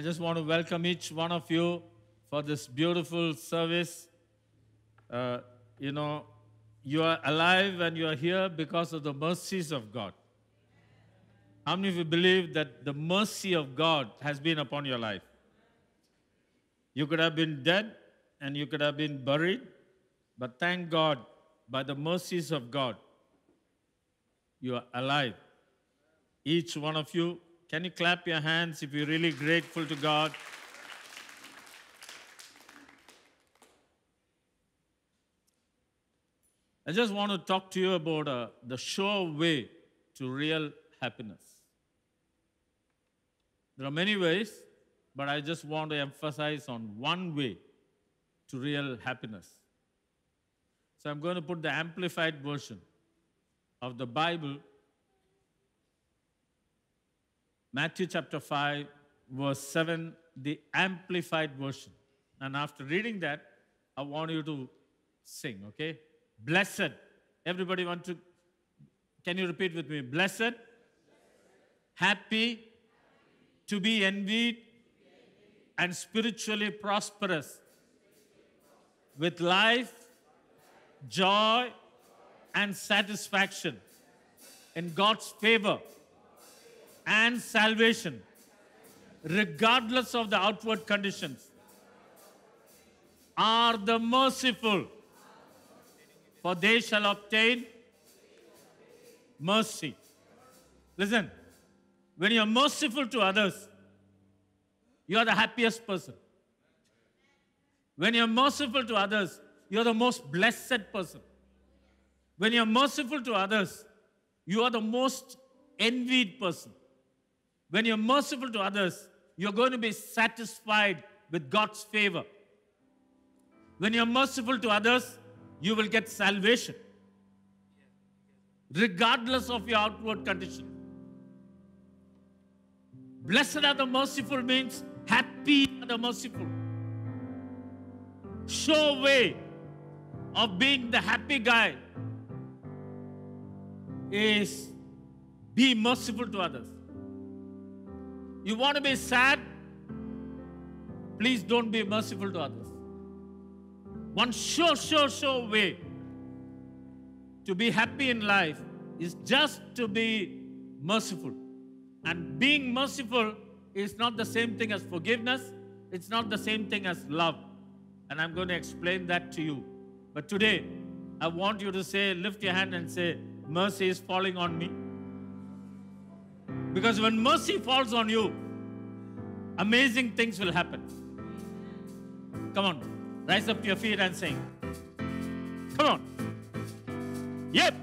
I just want to welcome each one of you for this beautiful service. Uh, you know, you are alive and you are here because of the mercies of God. How many of you believe that the mercy of God has been upon your life? You could have been dead and you could have been buried, but thank God, by the mercies of God, you are alive. Each one of you can you clap your hands if you're really grateful to God? I just want to talk to you about uh, the sure way to real happiness. There are many ways, but I just want to emphasize on one way to real happiness. So I'm going to put the amplified version of the Bible Matthew chapter 5, verse 7, the amplified version. And after reading that, I want you to sing, okay? Blessed. Everybody want to, can you repeat with me? Blessed, happy, To, be envied, and spiritually prosperous, with life, joy, and satisfaction in God's favor and salvation, regardless of the outward conditions, are the merciful, for they shall obtain mercy. Listen, when you're merciful to others, you're the happiest person. When you're merciful to others, you're the most blessed person. When you're merciful to others, you are the most envied person. When you're merciful to others, you're going to be satisfied with God's favor. When you're merciful to others, you will get salvation, regardless of your outward condition. Blessed are the merciful means happy are the merciful. Show way of being the happy guy is be merciful to others. You want to be sad? Please don't be merciful to others. One sure, sure, sure way to be happy in life is just to be merciful. And being merciful is not the same thing as forgiveness, it's not the same thing as love. And I'm going to explain that to you. But today, I want you to say, lift your hand and say, Mercy is falling on me. Because when mercy falls on you, amazing things will happen. Come on, rise up to your feet and sing. Come on. Yep.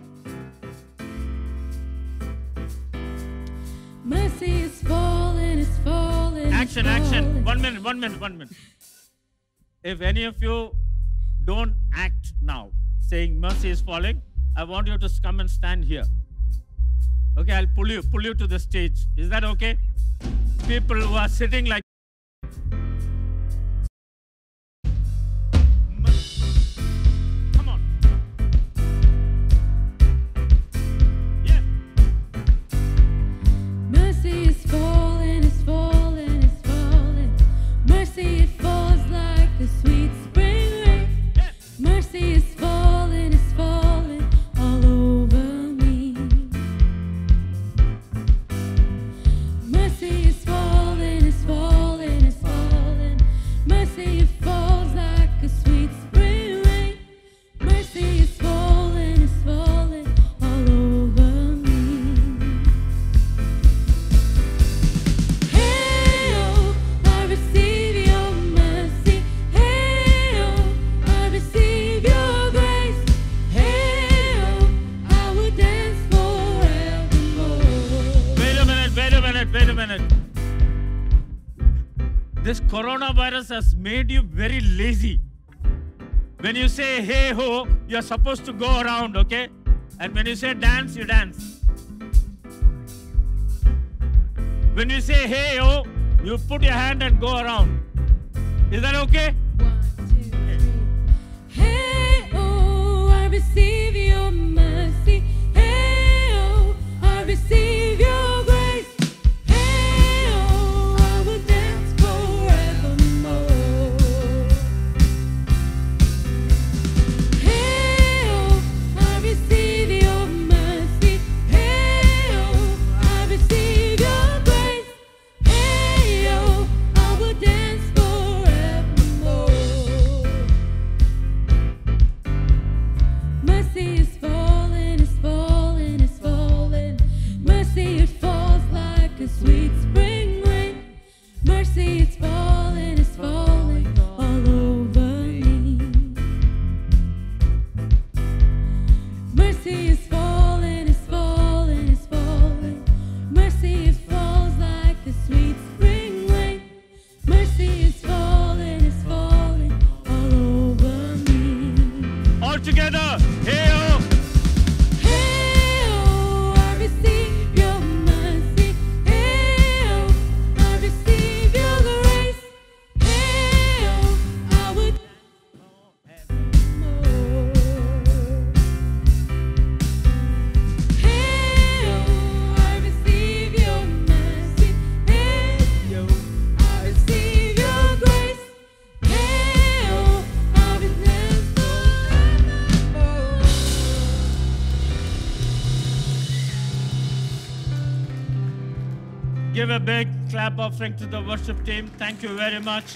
Mercy is falling, it's falling. Action, action. One minute, one minute, one minute. If any of you don't act now, saying mercy is falling, I want you to come and stand here. Okay, I'll pull you, pull you to the stage. Is that okay? People who are sitting like This coronavirus has made you very lazy. When you say hey ho, you're supposed to go around, okay? And when you say dance, you dance. When you say hey ho, you put your hand and go around. Is that okay? give a big clap offering to the worship team. Thank you very much.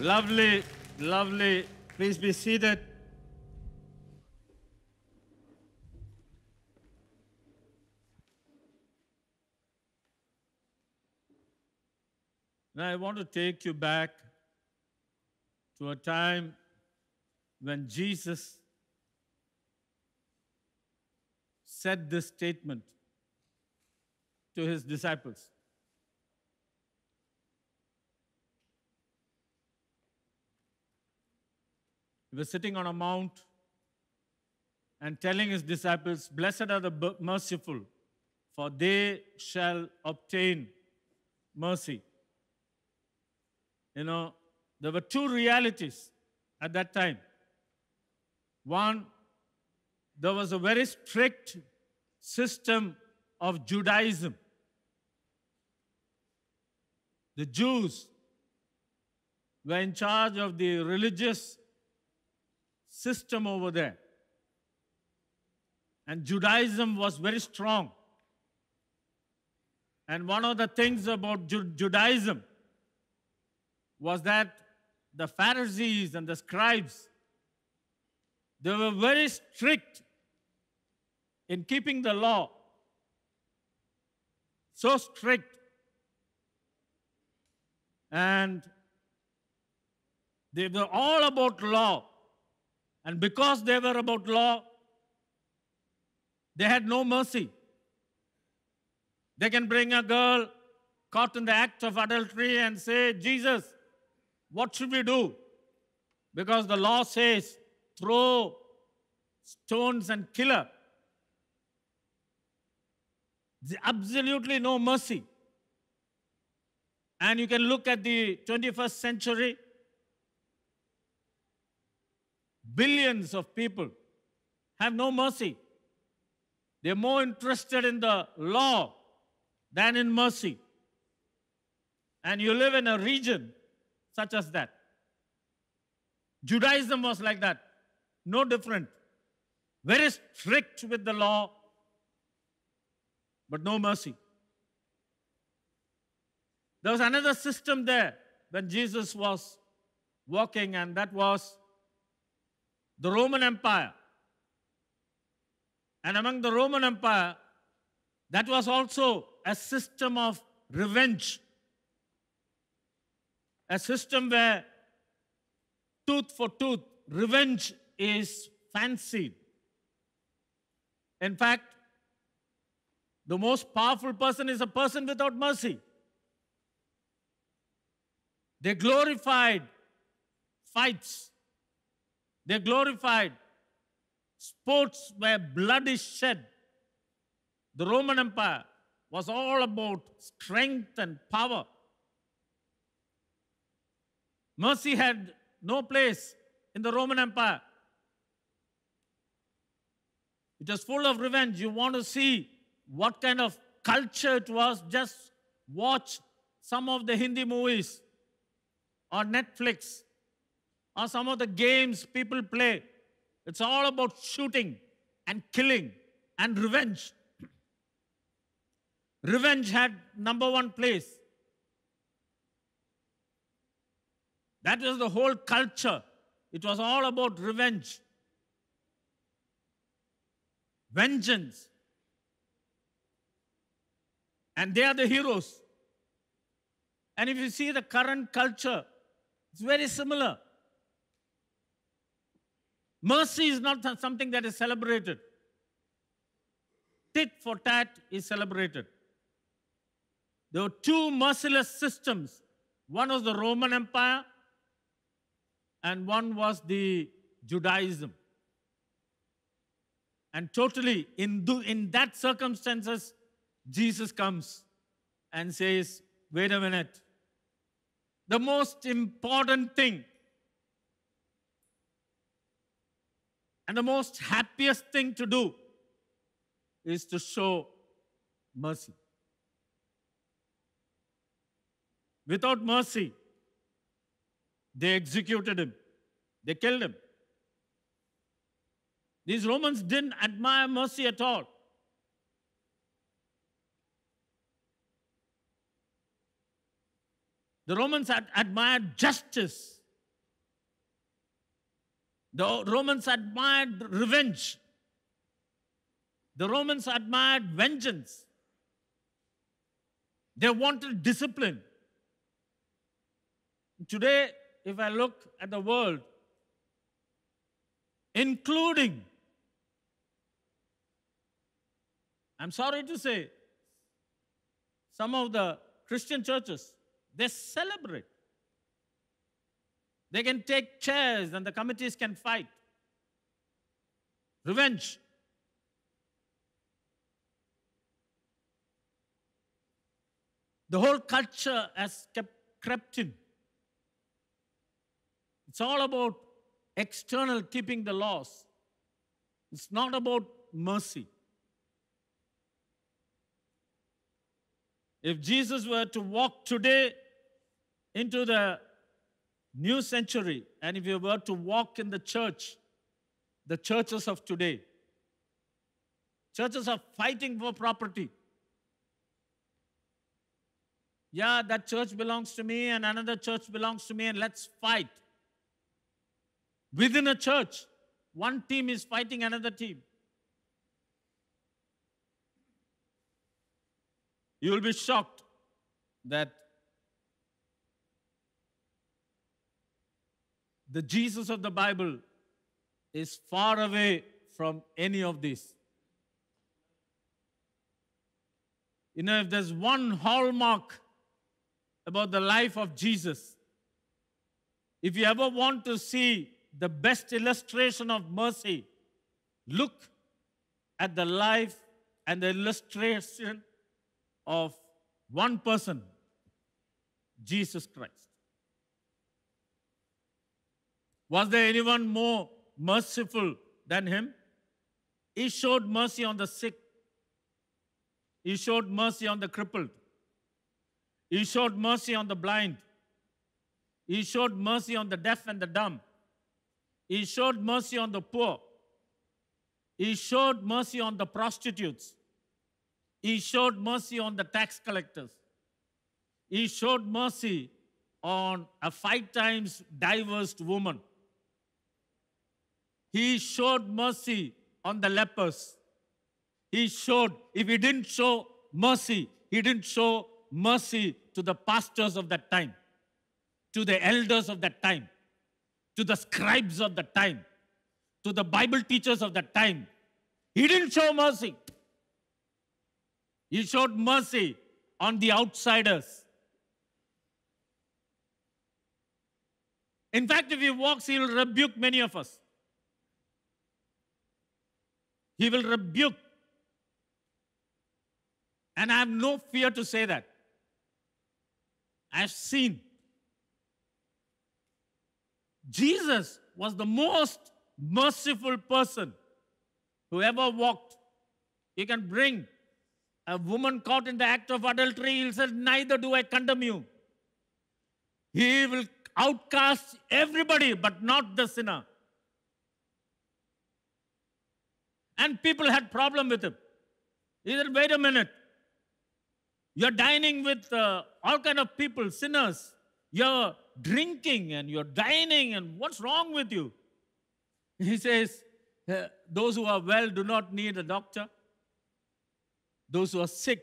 Lovely, lovely. Please be seated. Now, I want to take you back to a time when Jesus said this statement to his disciples. He was sitting on a mount and telling his disciples, Blessed are the merciful, for they shall obtain mercy. You know, there were two realities at that time. One, there was a very strict system of Judaism. The Jews were in charge of the religious system over there. And Judaism was very strong. And one of the things about Ju Judaism was that the Pharisees and the scribes, they were very strict in keeping the law. So strict. And they were all about law. And because they were about law, they had no mercy. They can bring a girl caught in the act of adultery and say, Jesus, what should we do? Because the law says, throw stones and kill her. There's absolutely no mercy. And you can look at the 21st century Billions of people have no mercy. They're more interested in the law than in mercy. And you live in a region such as that. Judaism was like that, no different. Very strict with the law, but no mercy. There was another system there when Jesus was walking, and that was the Roman Empire. And among the Roman Empire, that was also a system of revenge, a system where tooth for tooth, revenge is fancied. In fact, the most powerful person is a person without mercy. They glorified fights they glorified sports where blood is shed. The Roman Empire was all about strength and power. Mercy had no place in the Roman Empire. It was full of revenge. You want to see what kind of culture it was? Just watch some of the Hindi movies on Netflix some of the games people play. It's all about shooting and killing and revenge. Revenge had number one place. That was the whole culture. It was all about revenge, vengeance. And they are the heroes. And if you see the current culture, it's very similar. Mercy is not something that is celebrated. Tit for tat is celebrated. There were two merciless systems. One was the Roman Empire, and one was the Judaism. And totally, in, in that circumstances, Jesus comes and says, wait a minute. The most important thing And the most happiest thing to do is to show mercy. Without mercy, they executed him, they killed him. These Romans didn't admire mercy at all. The Romans admired justice. The Romans admired revenge. The Romans admired vengeance. They wanted discipline. Today, if I look at the world, including, I'm sorry to say, some of the Christian churches, they celebrate they can take chairs and the committees can fight. Revenge. The whole culture has kept, crept in. It's all about external keeping the laws. It's not about mercy. If Jesus were to walk today into the new century, and if you were to walk in the church, the churches of today, churches are fighting for property. Yeah, that church belongs to me, and another church belongs to me, and let's fight. Within a church, one team is fighting another team. You will be shocked that The Jesus of the Bible is far away from any of this. You know, if there's one hallmark about the life of Jesus, if you ever want to see the best illustration of mercy, look at the life and the illustration of one person, Jesus Christ. Was there anyone more merciful than him? He showed mercy on the sick. He showed mercy on the crippled. He showed mercy on the blind. He showed mercy on the deaf and the dumb. He showed mercy on the poor. He showed mercy on the prostitutes. He showed mercy on the tax collectors. He showed mercy on a five times divorced woman. He showed mercy on the lepers. He showed, if he didn't show mercy, he didn't show mercy to the pastors of that time, to the elders of that time, to the scribes of that time, to the Bible teachers of that time. He didn't show mercy. He showed mercy on the outsiders. In fact, if he walks, he will rebuke many of us. He will rebuke. And I have no fear to say that. I have seen. Jesus was the most merciful person who ever walked. He can bring a woman caught in the act of adultery. He says, Neither do I condemn you. He will outcast everybody, but not the sinner. and people had problem with him. He said, wait a minute. You're dining with uh, all kind of people, sinners. You're drinking and you're dining and what's wrong with you? He says, uh, those who are well do not need a doctor. Those who are sick,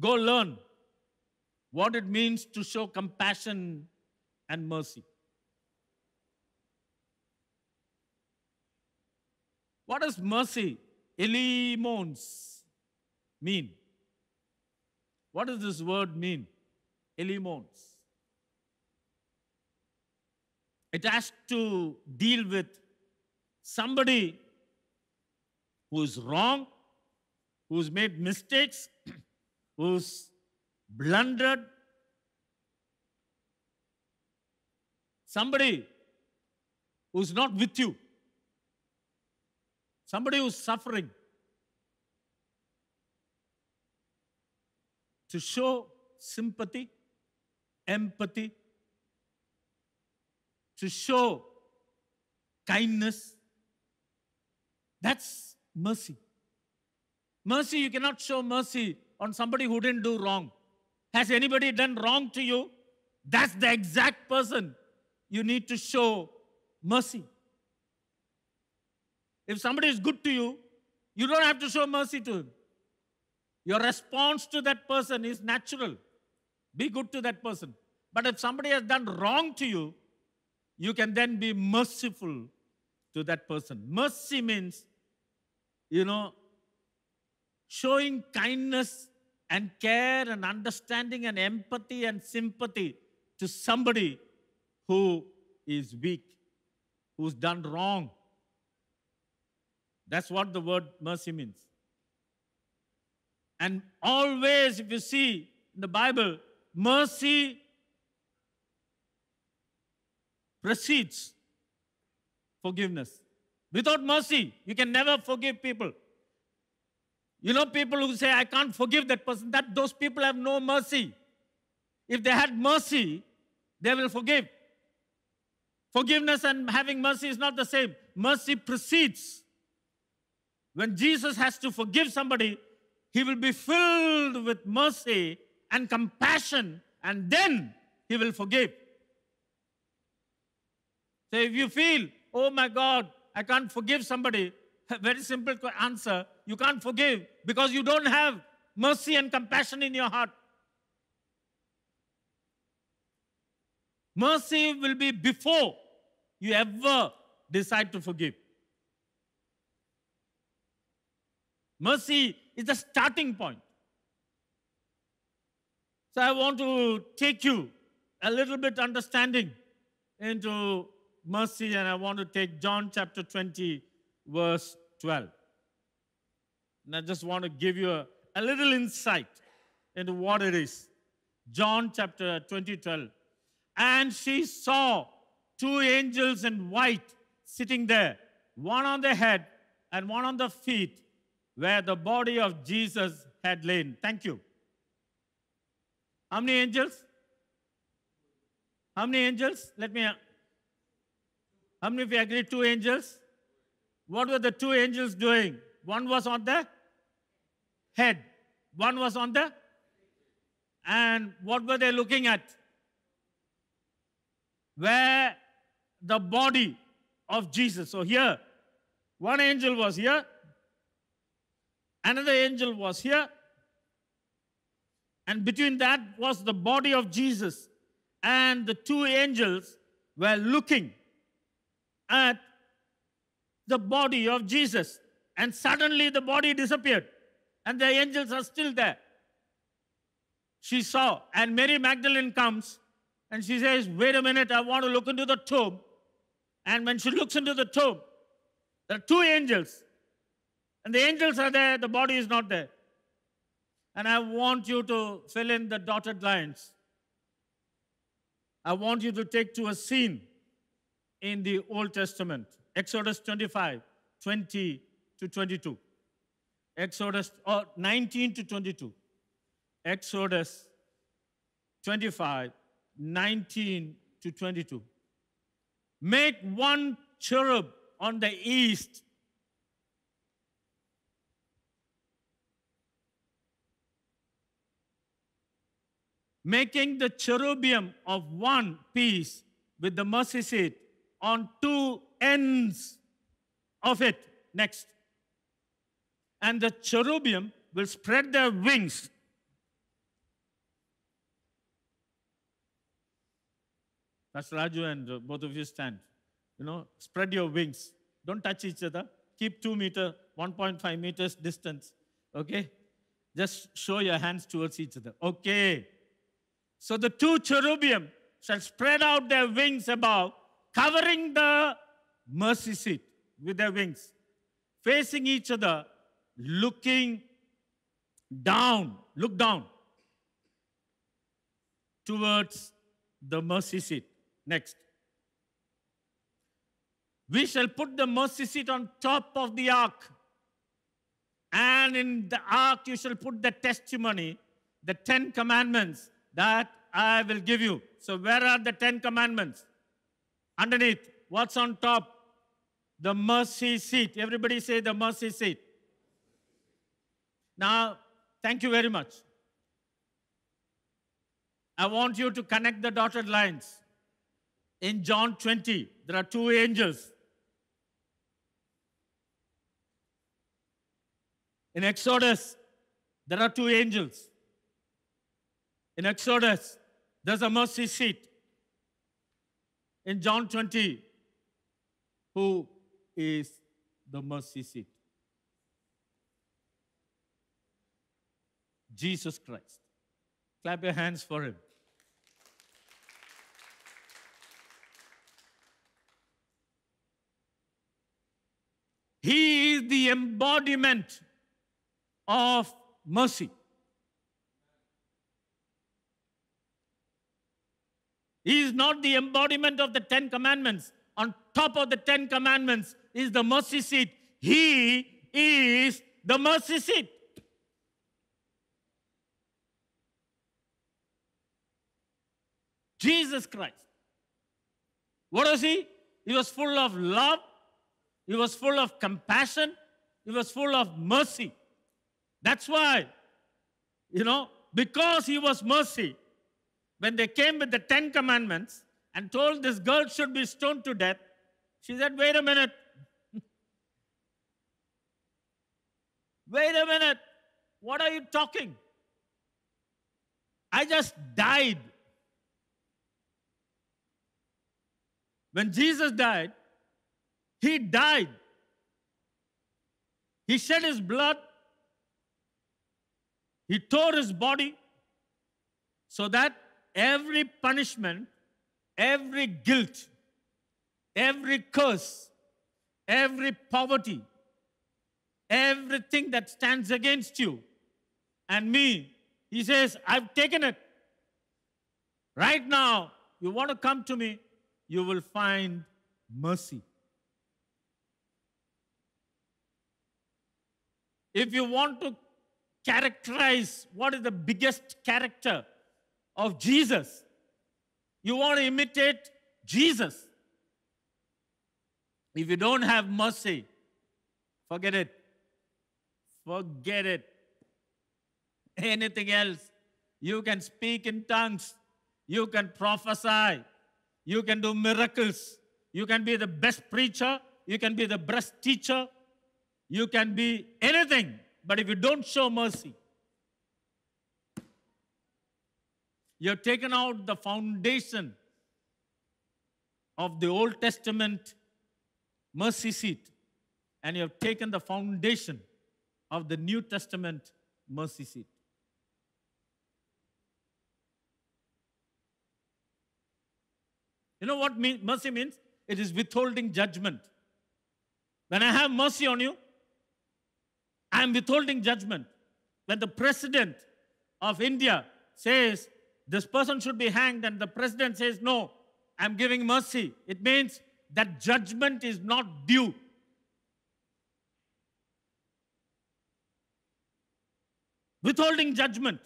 go learn what it means to show compassion and mercy. What does mercy, elimons, mean? What does this word mean? Elimons. It has to deal with somebody who is wrong, who's made mistakes, who's blundered, somebody who's not with you. Somebody who's suffering. To show sympathy, empathy, to show kindness, that's mercy. Mercy, you cannot show mercy on somebody who didn't do wrong. Has anybody done wrong to you? That's the exact person you need to show mercy. If somebody is good to you, you don't have to show mercy to him. Your response to that person is natural. Be good to that person. But if somebody has done wrong to you, you can then be merciful to that person. Mercy means, you know, showing kindness and care and understanding and empathy and sympathy to somebody who is weak, who's done wrong. That's what the word mercy means. And always, if you see in the Bible, mercy precedes forgiveness. Without mercy, you can never forgive people. You know, people who say, I can't forgive that person, that those people have no mercy. If they had mercy, they will forgive. Forgiveness and having mercy is not the same. Mercy precedes when Jesus has to forgive somebody, he will be filled with mercy and compassion, and then he will forgive. So if you feel, oh my God, I can't forgive somebody, very simple answer you can't forgive because you don't have mercy and compassion in your heart. Mercy will be before you ever decide to forgive. Mercy is the starting point. So I want to take you a little bit understanding into mercy, and I want to take John chapter 20, verse 12. And I just want to give you a, a little insight into what it is. John chapter 20, 12. And she saw two angels in white sitting there, one on the head and one on the feet where the body of Jesus had lain. Thank you. How many angels? How many angels? Let me. How many of you agree? Two angels? What were the two angels doing? One was on the head, one was on the. And what were they looking at? Where the body of Jesus. So here, one angel was here, Another angel was here. And between that was the body of Jesus. And the two angels were looking at the body of Jesus. And suddenly the body disappeared. And the angels are still there. She saw. And Mary Magdalene comes and she says, Wait a minute, I want to look into the tomb. And when she looks into the tomb, there are two angels and the angels are there, the body is not there. And I want you to fill in the dotted lines. I want you to take to a scene in the Old Testament Exodus 25, 20 to 22. Exodus or 19 to 22. Exodus 25, 19 to 22. Make one cherub on the east making the cherubim of one piece with the mercy seat on two ends of it. Next. And the cherubim will spread their wings Pastor Raju and both of you stand. You know, spread your wings. Don't touch each other. Keep 2 meter, 1.5 meters distance. Okay? Just show your hands towards each other. Okay. So the two cherubim shall spread out their wings above, covering the mercy seat with their wings, facing each other, looking down, look down towards the mercy seat. Next. We shall put the mercy seat on top of the ark. And in the ark, you shall put the testimony, the Ten Commandments, that I will give you. So, where are the Ten Commandments? Underneath, what's on top? The mercy seat. Everybody say the mercy seat. Now, thank you very much. I want you to connect the dotted lines. In John 20, there are two angels. In Exodus, there are two angels. In Exodus, there's a mercy seat. In John 20, who is the mercy seat? Jesus Christ. Clap your hands for him. He is the embodiment of mercy. He is not the embodiment of the Ten Commandments. On top of the Ten Commandments is the mercy seat. He is the mercy seat. Jesus Christ. What was he? He was full of love, he was full of compassion, he was full of mercy. That's why, you know, because he was mercy, when they came with the Ten Commandments and told this girl should be stoned to death, she said, Wait a minute. Wait a minute. What are you talking? I just died. When Jesus died, he died. He shed his blood. He tore his body so that every punishment, every guilt, every curse, every poverty, everything that stands against you and me. He says, I've taken it. Right now, you want to come to me, you will find mercy. If you want to characterize what is the biggest character of Jesus. You want to imitate Jesus. If you don't have mercy, forget it. Forget it. Anything else. You can speak in tongues. You can prophesy. You can do miracles. You can be the best preacher. You can be the best teacher. You can be anything. But if you don't show mercy, You have taken out the foundation of the Old Testament mercy seat, and you have taken the foundation of the New Testament mercy seat. You know what mercy means? It is withholding judgment. When I have mercy on you, I am withholding judgment. When the president of India says this person should be hanged, and the president says, No, I'm giving mercy. It means that judgment is not due. Withholding judgment.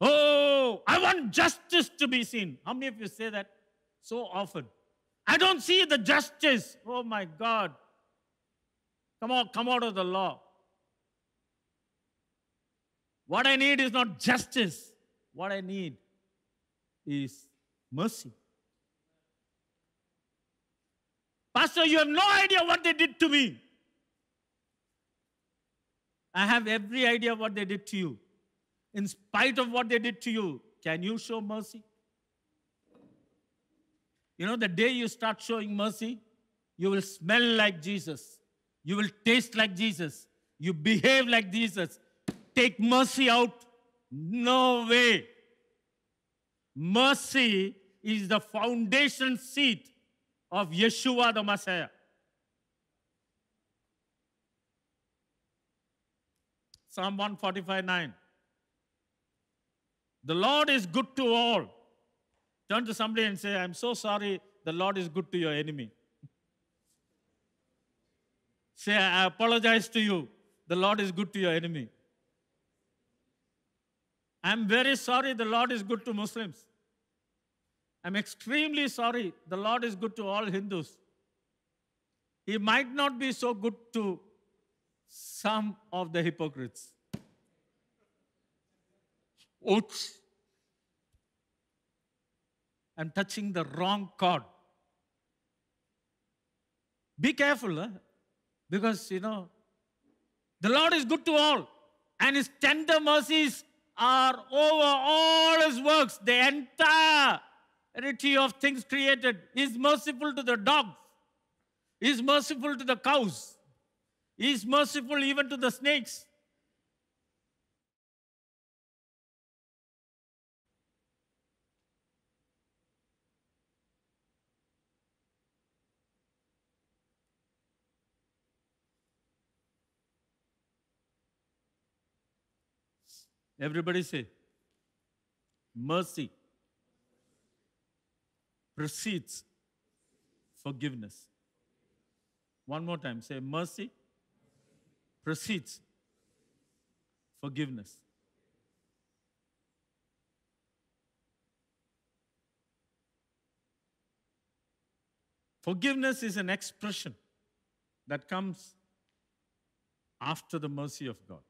Oh, I want justice to be seen. How many of you say that so often? I don't see the justice. Oh my God. Come on, come out of the law. What I need is not justice. What I need is mercy. Pastor, you have no idea what they did to me. I have every idea what they did to you. In spite of what they did to you, can you show mercy? You know, the day you start showing mercy, you will smell like Jesus. You will taste like Jesus. You behave like Jesus take mercy out? No way. Mercy is the foundation seat of Yeshua the Messiah. Psalm 145 9. The Lord is good to all. Turn to somebody and say, I'm so sorry, the Lord is good to your enemy. say, I apologize to you, the Lord is good to your enemy. I'm very sorry the Lord is good to Muslims. I'm extremely sorry the Lord is good to all Hindus. He might not be so good to some of the hypocrites. Ouch. I'm touching the wrong chord. Be careful, because you know, the Lord is good to all, and His tender mercies are over all his works. The entirety of things created is merciful to the dogs, is merciful to the cows, is merciful even to the snakes. Everybody say, mercy precedes forgiveness. One more time, say, mercy precedes forgiveness. Forgiveness is an expression that comes after the mercy of God.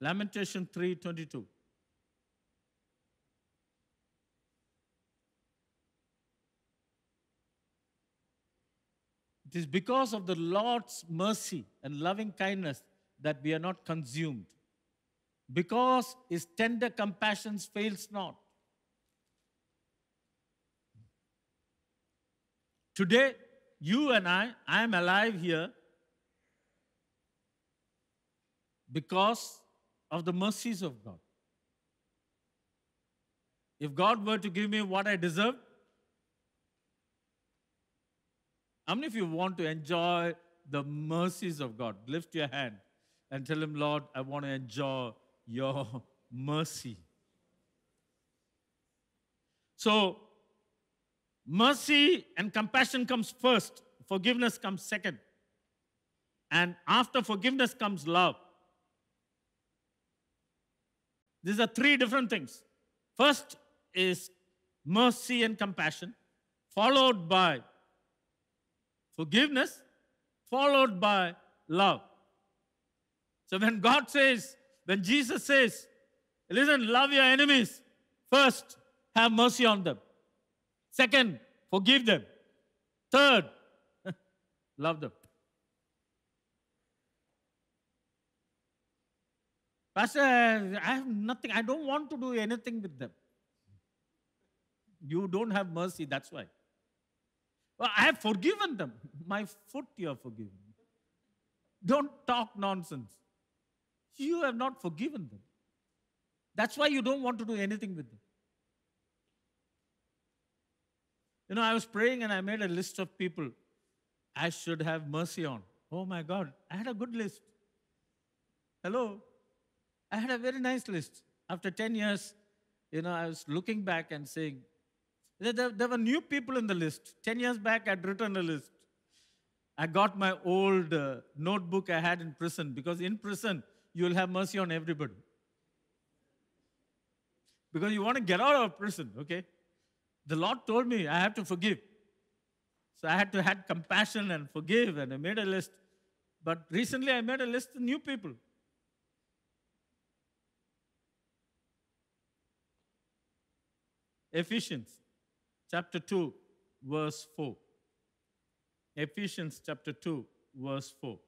Lamentation 3:22. It is because of the Lord's mercy and loving kindness that we are not consumed. Because his tender compassions fails not. Today, you and I, I am alive here because of the mercies of God. If God were to give me what I deserve, how many of you want to enjoy the mercies of God? Lift your hand and tell Him, Lord, I want to enjoy your mercy. So, mercy and compassion comes first, forgiveness comes second. And after forgiveness comes love. These are three different things. First is mercy and compassion, followed by forgiveness, followed by love. So when God says, when Jesus says, listen, love your enemies, first, have mercy on them. Second, forgive them. Third, love them. Pastor, I have nothing. I don't want to do anything with them. You don't have mercy, that's why. Well, I have forgiven them. My foot you have forgiven. Don't talk nonsense. You have not forgiven them. That's why you don't want to do anything with them. You know, I was praying and I made a list of people I should have mercy on. Oh my God, I had a good list. Hello? I had a very nice list. After 10 years, you know, I was looking back and saying, there, there were new people in the list. 10 years back, I'd written a list. I got my old uh, notebook I had in prison because in prison, you'll have mercy on everybody. Because you want to get out of prison, okay? The Lord told me I have to forgive. So I had to have compassion and forgive, and I made a list. But recently, I made a list of new people. Ephesians chapter 2, verse 4. Ephesians chapter 2, verse 4.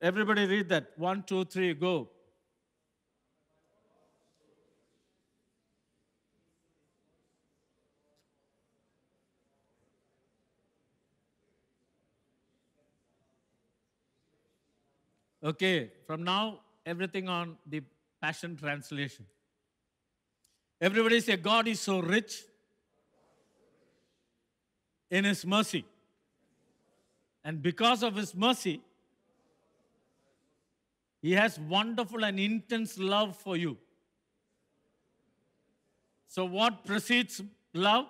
Everybody read that. One, two, three, go. Okay, from now, everything on the Passion Translation. Everybody say, God is so rich in His mercy. And because of His mercy, He has wonderful and intense love for you. So, what precedes love?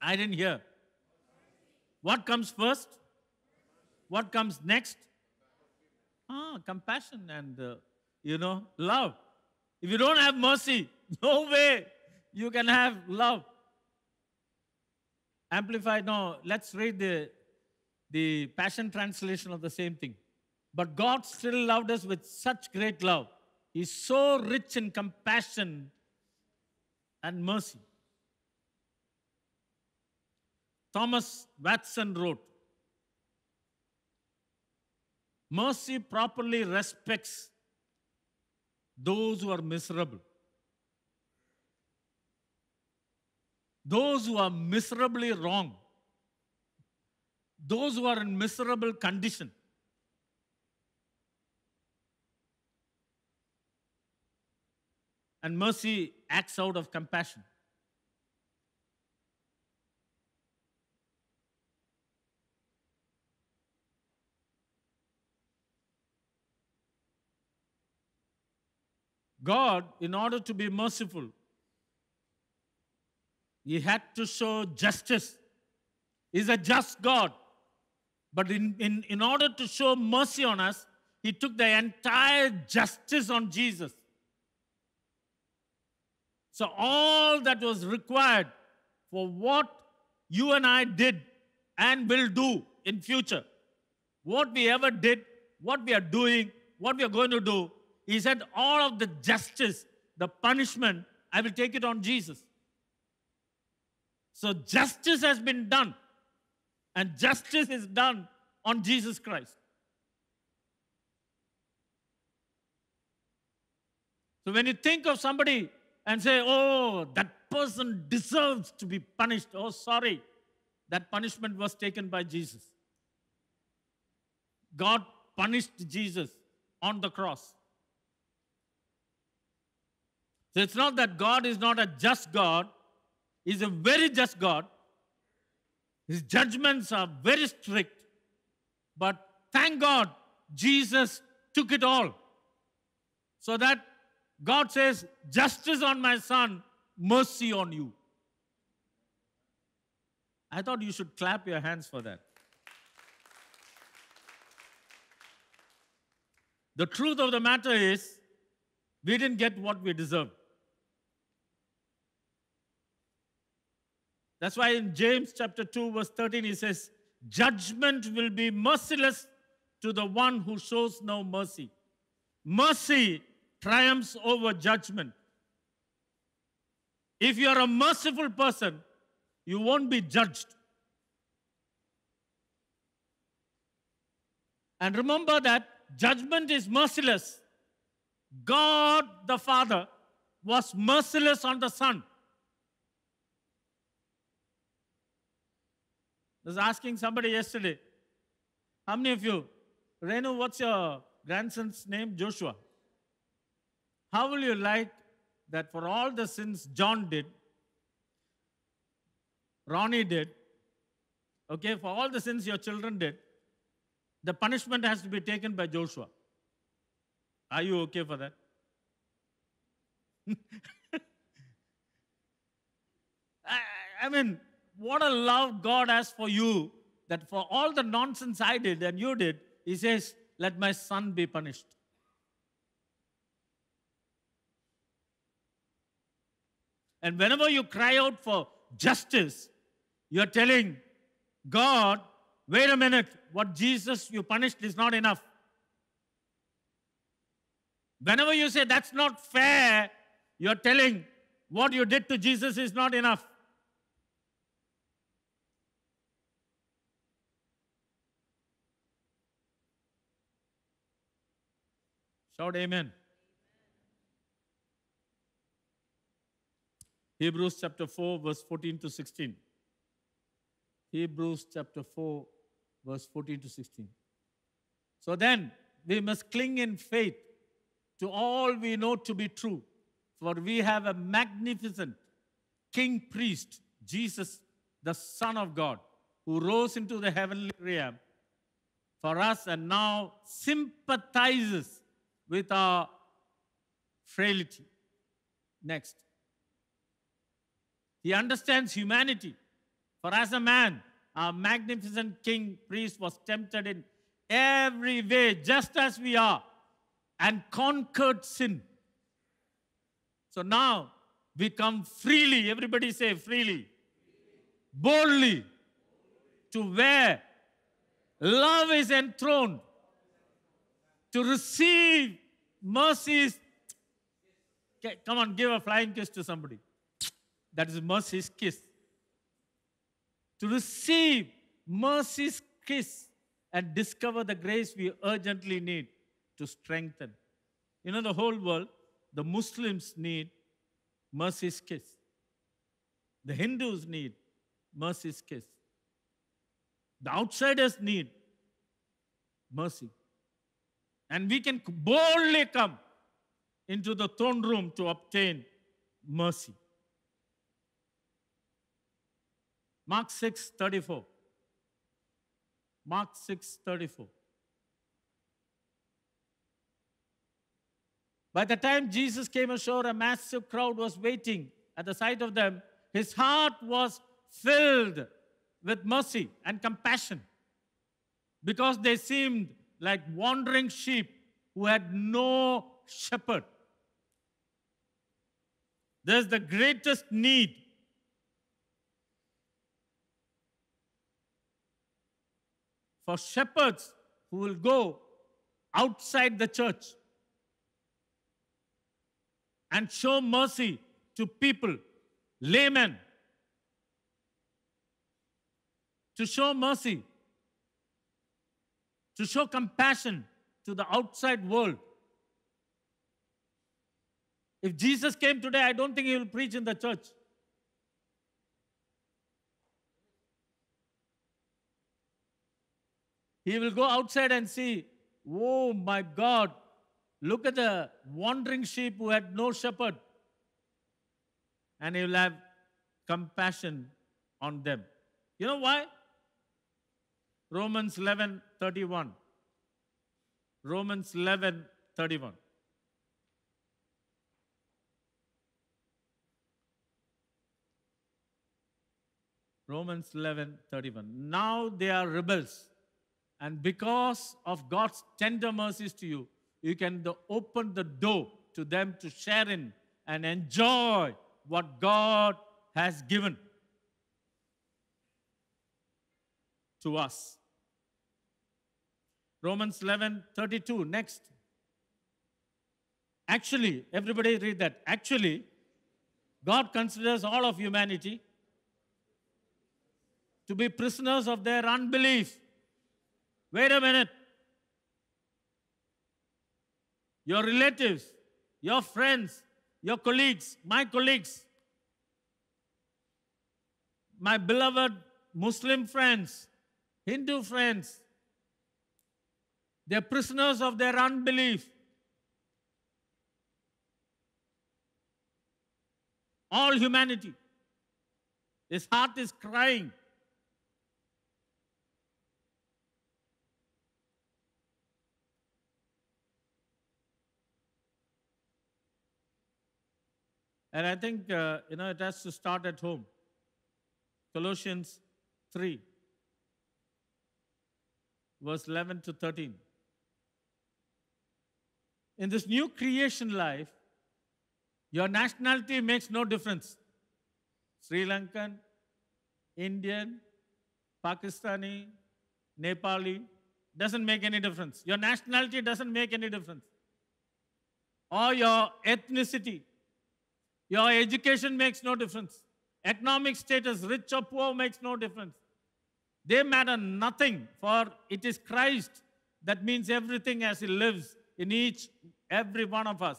I didn't hear. What comes first? What comes next? Ah, compassion and, uh, you know, love. If you don't have mercy, no way you can have love. Amplified, no, let's read the, the Passion Translation of the same thing. But God still loved us with such great love. He's so rich in compassion and mercy. Thomas Watson wrote Mercy properly respects those who are miserable. Those who are miserably wrong. Those who are in miserable condition. And mercy acts out of compassion. God, in order to be merciful, he had to show justice. He's a just God. But in, in, in order to show mercy on us, he took the entire justice on Jesus. So, all that was required for what you and I did and will do in future, what we ever did, what we are doing, what we are going to do, he said, All of the justice, the punishment, I will take it on Jesus. So justice has been done, and justice is done on Jesus Christ. So when you think of somebody and say, Oh, that person deserves to be punished, oh, sorry, that punishment was taken by Jesus. God punished Jesus on the cross. So it's not that God is not a just God, He's a very just God. His judgments are very strict. But thank God, Jesus took it all. So that God says, Justice on my son, mercy on you. I thought you should clap your hands for that. The truth of the matter is, we didn't get what we deserved. That's why in James chapter 2, verse 13, he says, Judgment will be merciless to the one who shows no mercy. Mercy triumphs over judgment. If you are a merciful person, you won't be judged. And remember that judgment is merciless. God the Father was merciless on the Son. I was asking somebody yesterday, how many of you, Renu, what's your grandson's name? Joshua. How will you like that for all the sins John did, Ronnie did, okay, for all the sins your children did, the punishment has to be taken by Joshua. Are you okay for that? I, I mean, what a love God has for you that for all the nonsense I did and you did, He says, let my son be punished. And whenever you cry out for justice, you're telling God, wait a minute, what Jesus you punished is not enough. Whenever you say that's not fair, you're telling what you did to Jesus is not enough. Shout amen. Hebrews chapter 4, verse 14 to 16. Hebrews chapter 4, verse 14 to 16. So then, we must cling in faith to all we know to be true, for we have a magnificent king priest, Jesus, the Son of God, who rose into the heavenly realm for us and now sympathizes with our frailty. Next. He understands humanity. For as a man, our magnificent king priest was tempted in every way, just as we are, and conquered sin. So now we come freely, everybody say freely, boldly to where love is enthroned, to receive Mercy is, okay, come on, give a flying kiss to somebody. That is mercy's kiss. To receive mercy's kiss and discover the grace we urgently need to strengthen. You know, the whole world, the Muslims need mercy's kiss. The Hindus need mercy's kiss. The outsiders need mercy. And we can boldly come into the throne room to obtain mercy. Mark 6 34. Mark 6 34. By the time Jesus came ashore, a massive crowd was waiting at the sight of them. His heart was filled with mercy and compassion because they seemed like wandering sheep who had no shepherd. There's the greatest need. For shepherds who will go outside the church and show mercy to people, laymen, to show mercy to show compassion to the outside world. If Jesus came today, I don't think he will preach in the church. He will go outside and see, oh my God, look at the wandering sheep who had no shepherd. And he will have compassion on them. You know why? Romans 11 31. Romans 11, 31. Romans 11, 31. Now they are rebels. And because of God's tender mercies to you, you can open the door to them to share in and enjoy what God has given to us. Romans 11 32. Next. Actually, everybody read that. Actually, God considers all of humanity to be prisoners of their unbelief. Wait a minute. Your relatives, your friends, your colleagues, my colleagues, my beloved Muslim friends, Hindu friends, they're prisoners of their unbelief. All humanity. His heart is crying. And I think, uh, you know, it has to start at home. Colossians 3, verse 11 to 13 in this new creation life, your nationality makes no difference. Sri Lankan, Indian, Pakistani, Nepali, doesn't make any difference. Your nationality doesn't make any difference. Or your ethnicity, your education makes no difference. Economic status, rich or poor, makes no difference. They matter nothing, for it is Christ that means everything as He lives in each, every one of us.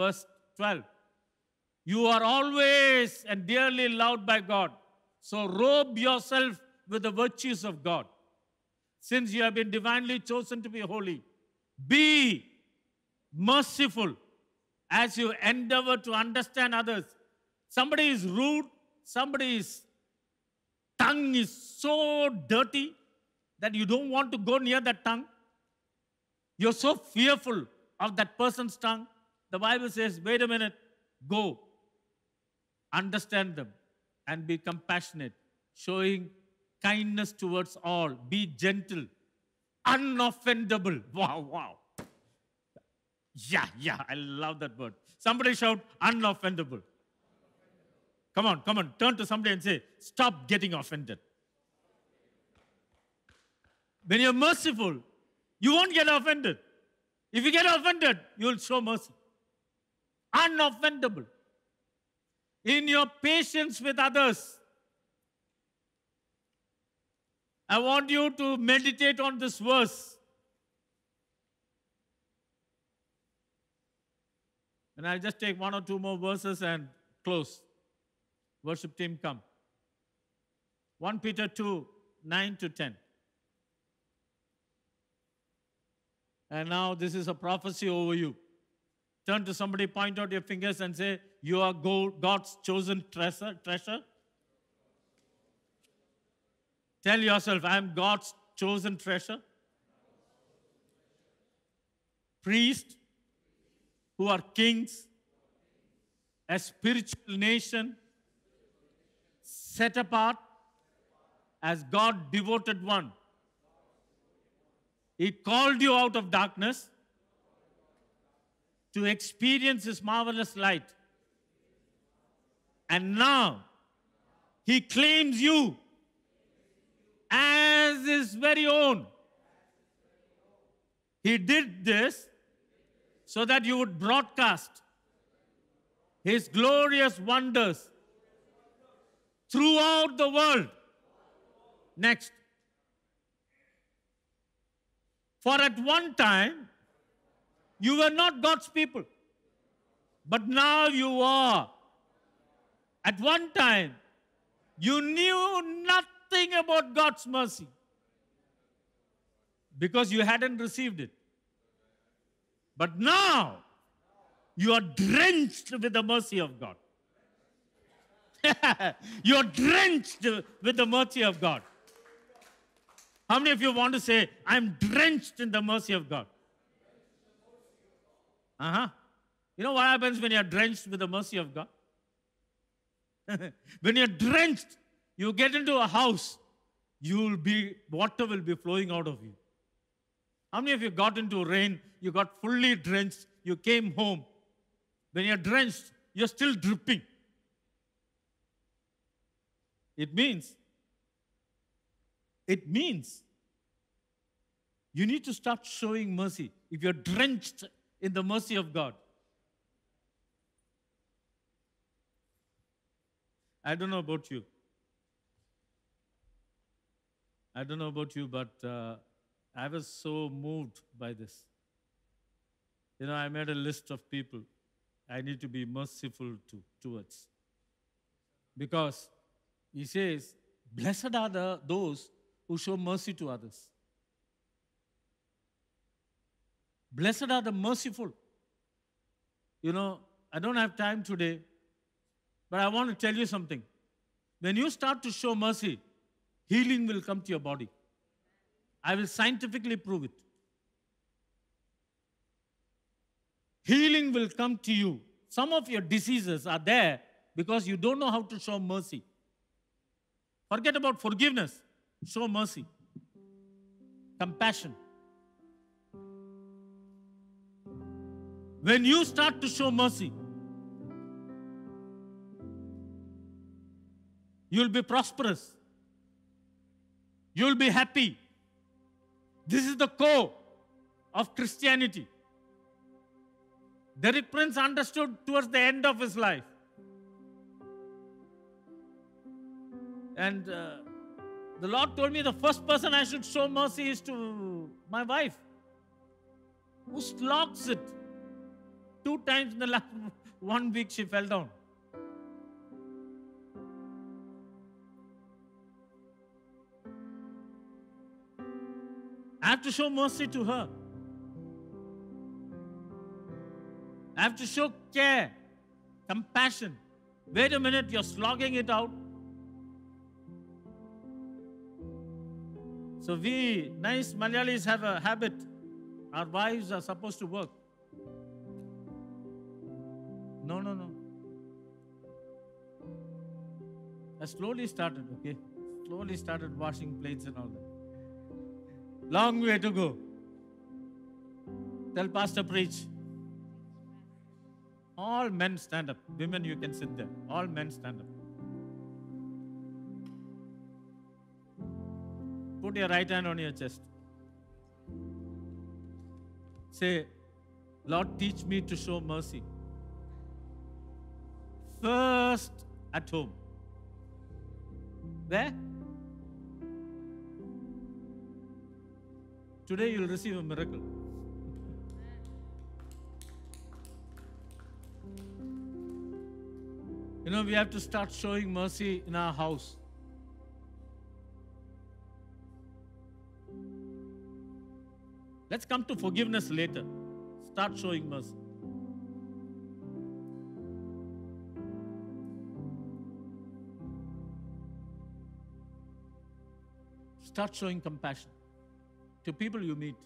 Verse 12. You are always and dearly loved by God. So robe yourself with the virtues of God. Since you have been divinely chosen to be holy, be merciful as you endeavor to understand others. Somebody is rude, somebody's tongue is so dirty that you don't want to go near that tongue. You're so fearful of that person's tongue. The Bible says, wait a minute, go. Understand them and be compassionate, showing kindness towards all. Be gentle, unoffendable. Wow, wow. Yeah, yeah, I love that word. Somebody shout, unoffendable. Come on, come on, turn to somebody and say, stop getting offended. When you're merciful, you won't get offended. If you get offended, you'll show mercy. Unoffendable. In your patience with others, I want you to meditate on this verse. And I'll just take one or two more verses and close. Worship team, come. 1 Peter 2 9 to 10. And now this is a prophecy over you. Turn to somebody, point out your fingers, and say, You are God's chosen treasure. treasure. Tell yourself, I'm God's chosen treasure. Priests who are kings, a spiritual nation set apart as God devoted one he called you out of darkness to experience His marvelous light. And now He claims you as His very own. He did this so that you would broadcast His glorious wonders throughout the world. Next. For at one time, you were not God's people, but now you are. At one time, you knew nothing about God's mercy because you hadn't received it. But now, you are drenched with the mercy of God. you are drenched with the mercy of God. How many of you want to say, I'm drenched in the mercy of God? Uh huh. You know what happens when you're drenched with the mercy of God? when you're drenched, you get into a house, you'll be water will be flowing out of you. How many of you got into rain? You got fully drenched. You came home. When you're drenched, you're still dripping. It means it means you need to start showing mercy if you're drenched in the mercy of God. I don't know about you. I don't know about you, but uh, I was so moved by this. You know, I made a list of people I need to be merciful to towards. Because he says, Blessed are the, those who show mercy to others. Blessed are the merciful. You know, I don't have time today, but I want to tell you something. When you start to show mercy, healing will come to your body. I will scientifically prove it. Healing will come to you. Some of your diseases are there because you don't know how to show mercy. Forget about forgiveness. Show mercy, compassion. When you start to show mercy, you'll be prosperous, you'll be happy. This is the core of Christianity. Derek Prince understood towards the end of his life. And uh, the Lord told me the first person I should show mercy is to my wife, who slogs it. Two times in the last one week, she fell down. I have to show mercy to her. I have to show care, compassion. Wait a minute, you're slogging it out. So we nice Malayalis have a habit. Our wives are supposed to work. No, no, no. I slowly started, okay? Slowly started washing plates and all that. Long way to go. Tell Pastor preach. All men stand up. Women, you can sit there. All men stand up. Put your right hand on your chest. Say, Lord, teach me to show mercy. First at home. There. Today you'll receive a miracle. You know, we have to start showing mercy in our house. Let's come to forgiveness later. Start showing mercy. Start showing compassion to people you meet.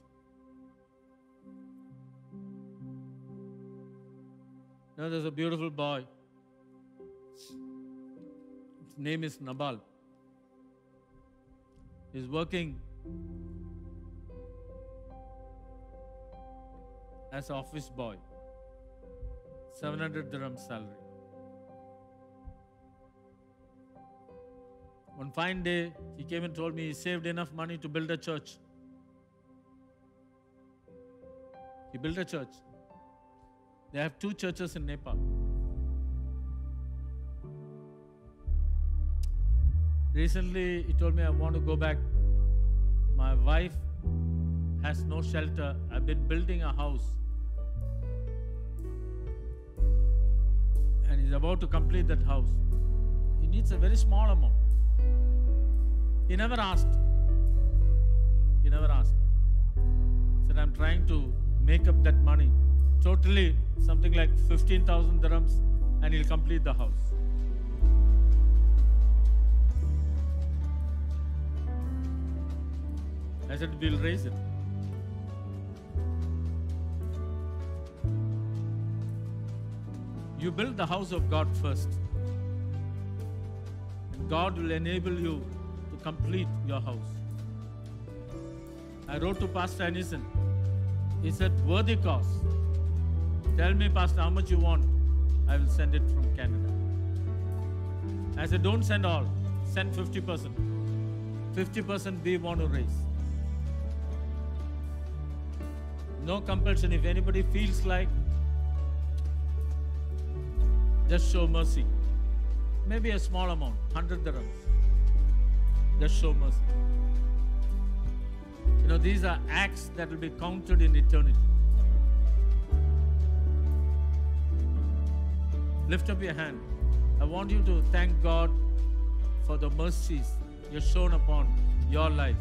Now there's a beautiful boy. His name is Nabal. He's working as office boy 700 dirham salary one fine day he came and told me he saved enough money to build a church he built a church they have two churches in nepal recently he told me i want to go back my wife has no shelter i've been building a house is about to complete that house. He needs a very small amount. He never asked. He never asked. He said, I'm trying to make up that money. Totally something like 15,000 dirhams and he'll complete the house. I said, we'll raise it. You build the house of God first. And God will enable you to complete your house. I wrote to Pastor Anison. He said, worthy cause. Tell me, Pastor, how much you want. I will send it from Canada. I said, don't send all. Send 50%. 50% we want to raise. No compulsion. If anybody feels like just show mercy. Maybe a small amount, 100 dirhams. Just show mercy. You know, these are acts that will be counted in eternity. Lift up your hand. I want you to thank God for the mercies you have shown upon your life.